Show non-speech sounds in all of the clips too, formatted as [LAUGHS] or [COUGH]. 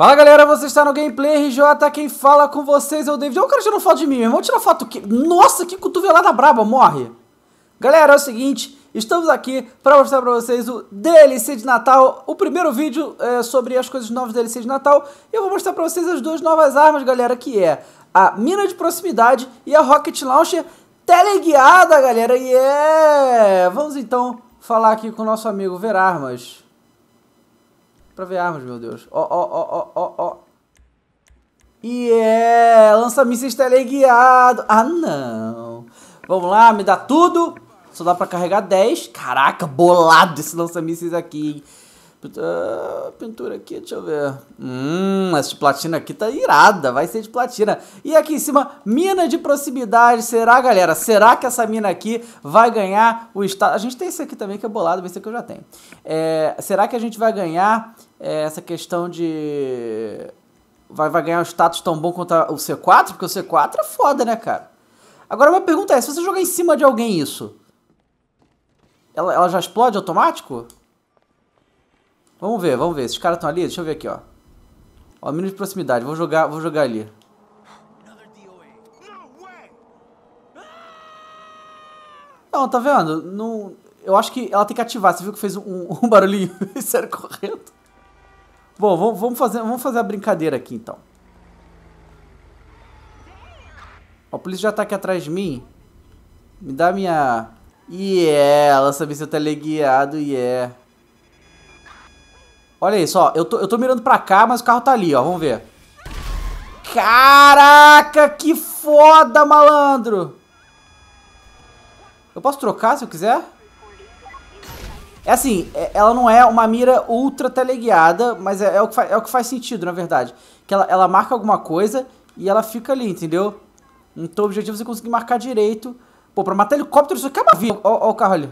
Fala galera, você está no Gameplay RJ, quem fala com vocês é o David. Olha o cara tirando foto de mim, irmão, tira foto aqui. Nossa, que cotovelada braba, morre! Galera, é o seguinte, estamos aqui para mostrar para vocês o DLC de Natal, o primeiro vídeo é, sobre as coisas novas do DLC de Natal. E eu vou mostrar para vocês as duas novas armas, galera, que é a Mina de Proximidade e a Rocket Launcher teleguiada, galera. E yeah! é... Vamos então falar aqui com o nosso amigo Verarmas. Pra ver armas, meu Deus. Ó, ó, ó, ó, ó, ó. E é! Lança mísseis teleguiado. Ah, não. Vamos lá, me dá tudo. Só dá pra carregar 10. Caraca, bolado esse lança-mísseis aqui, hein? Ah, pintura aqui, deixa eu ver. Hum, essa de platina aqui tá irada, vai ser de platina. E aqui em cima, mina de proximidade. Será, galera? Será que essa mina aqui vai ganhar o estado? A gente tem isso aqui também que é bolado, mas isso aqui eu já tenho. É, será que a gente vai ganhar é, essa questão de... Vai, vai ganhar um status tão bom quanto o C4? Porque o C4 é foda, né, cara? Agora, uma pergunta é, se você jogar em cima de alguém isso, ela, ela já explode automático? Vamos ver, vamos ver. Esses caras estão ali? Deixa eu ver aqui, ó. Ó, mínimo de proximidade. Vou jogar, vou jogar ali. Não, tá vendo? Não... Eu acho que ela tem que ativar. Você viu que fez um, um barulhinho? Isso [LAUGHS] era correto. Bom, vamos fazer, vamos fazer a brincadeira aqui, então. Ó, a polícia já tá aqui atrás de mim. Me dá minha... Yeah, é, ela sabia se eu teleguiado, yeah. É. Olha isso, ó. Eu tô, eu tô mirando pra cá, mas o carro tá ali, ó. Vamos ver. Caraca, que foda, malandro! Eu posso trocar se eu quiser? É assim, é, ela não é uma mira ultra teleguiada, mas é, é o, que faz, é o que faz sentido, na verdade. Que ela, ela marca alguma coisa e ela fica ali, entendeu? Então o objetivo é você conseguir marcar direito. Pô, pra matar helicóptero, isso aqui é uma vida. Ó, ó o carro ali.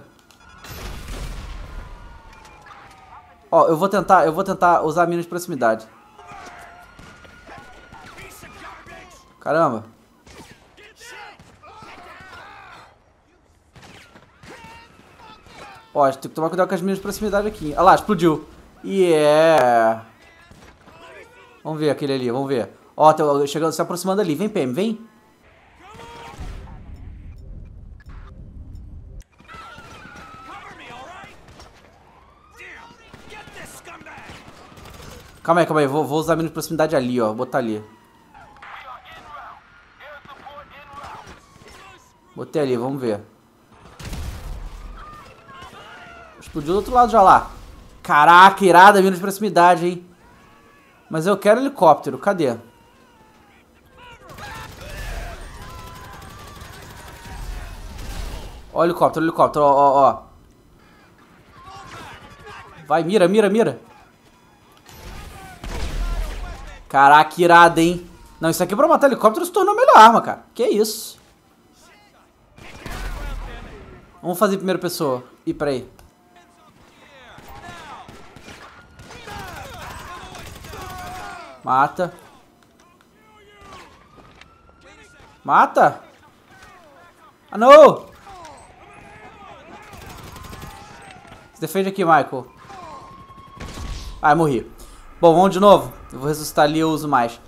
Ó, eu vou tentar, eu vou tentar usar a mina de proximidade. Caramba. Ó, tem que tomar cuidado com as minas de proximidade aqui. Olha ah lá, explodiu. Yeah. Vamos ver aquele ali, vamos ver. Ó, tá chegando, se aproximando ali. Vem, PM, vem. Calma aí, calma aí. Vou, vou usar a mina de proximidade ali, ó. Vou botar ali. Botei ali, vamos ver. Explodiu do outro lado já lá. Caraca, irada, mina de proximidade, hein. Mas eu quero helicóptero. Cadê? Ó, helicóptero, helicóptero, ó, ó, ó. Vai, mira, mira, mira. Caraca, irada, irado, hein? Não, isso aqui pra matar helicóptero se tornou a melhor arma, cara. Que isso? Vamos fazer primeira pessoa. Ih, peraí. Mata. Mata. Ah, não! Se defende aqui, Michael. Ah, morri. Bom, vamos de novo. Eu vou ressuscitar ali e eu uso mais.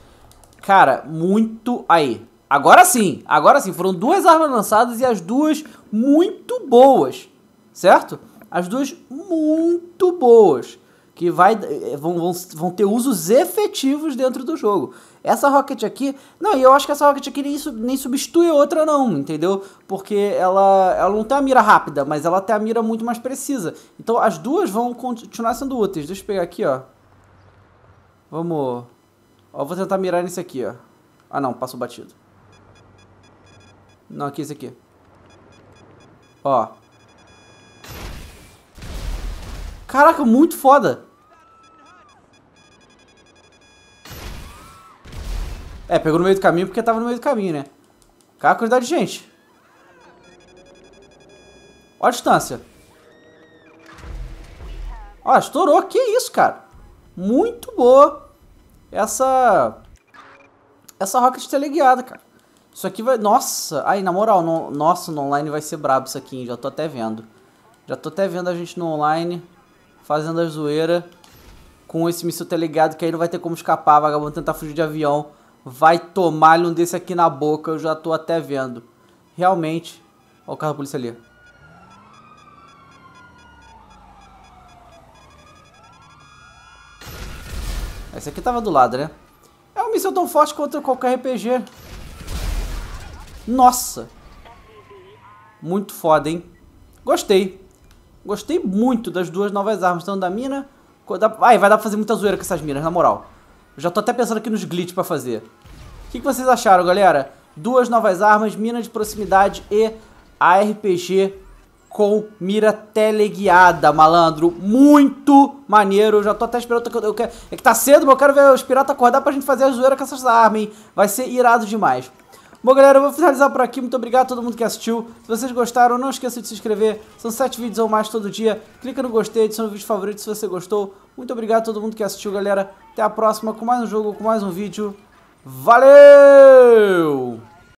Cara, muito... Aí. Agora sim. Agora sim. Foram duas armas lançadas e as duas muito boas. Certo? As duas muito boas. Que vai, eh, vão, vão, vão ter usos efetivos dentro do jogo. Essa Rocket aqui... Não, e eu acho que essa Rocket aqui nem, nem substitui a outra não, entendeu? Porque ela, ela não tem a mira rápida, mas ela tem a mira muito mais precisa. Então as duas vão continuar sendo úteis. Deixa eu pegar aqui, ó. Vamos... Ó, vou tentar mirar nesse aqui, ó. Ah, não. Passo batido. Não, aqui, esse aqui. Ó. Caraca, muito foda. É, pegou no meio do caminho porque tava no meio do caminho, né? Cara, a quantidade de gente. Ó a distância. Ó, estourou. Que isso, cara? muito boa essa essa rocket teleguiada, cara. Isso aqui vai... Nossa! Aí, na moral, no... nossa, no online vai ser brabo isso aqui, hein? Já tô até vendo. Já tô até vendo a gente no online fazendo a zoeira com esse míssil telegado que aí não vai ter como escapar, vagabundo tentar fugir de avião. Vai tomar um desse aqui na boca, eu já tô até vendo. Realmente. Olha o carro da polícia ali. Esse aqui tava do lado, né? É uma missão tão forte contra qualquer RPG. Nossa! Muito foda, hein? Gostei. Gostei muito das duas novas armas, tanto da mina... Da... Ai, vai dar pra fazer muita zoeira com essas minas, na moral. Eu já tô até pensando aqui nos glitch pra fazer. O que, que vocês acharam, galera? Duas novas armas, mina de proximidade e ARPG com mira teleguiada, malandro. Muito maneiro. Já tô até esperando. Eu, é que tá cedo, mas eu quero ver os piratas acordar pra gente fazer a zoeira com essas armas, hein? Vai ser irado demais. Bom, galera, eu vou finalizar por aqui. Muito obrigado a todo mundo que assistiu. Se vocês gostaram, não esqueça de se inscrever. São sete vídeos ou mais todo dia. Clica no gostei, adiciona o vídeo favorito se você gostou. Muito obrigado a todo mundo que assistiu, galera. Até a próxima com mais um jogo, com mais um vídeo. Valeu!